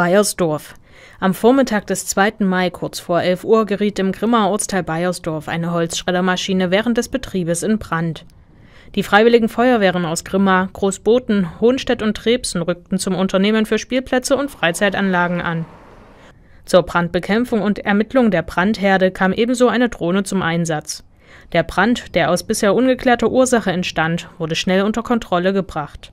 Bayersdorf. Am Vormittag des 2. Mai kurz vor 11 Uhr geriet im Grimmer Ortsteil Bayersdorf eine Holzschreddermaschine während des Betriebes in Brand. Die freiwilligen Feuerwehren aus Grimma, Großboten, Hohenstedt und Trebsen rückten zum Unternehmen für Spielplätze und Freizeitanlagen an. Zur Brandbekämpfung und Ermittlung der Brandherde kam ebenso eine Drohne zum Einsatz. Der Brand, der aus bisher ungeklärter Ursache entstand, wurde schnell unter Kontrolle gebracht.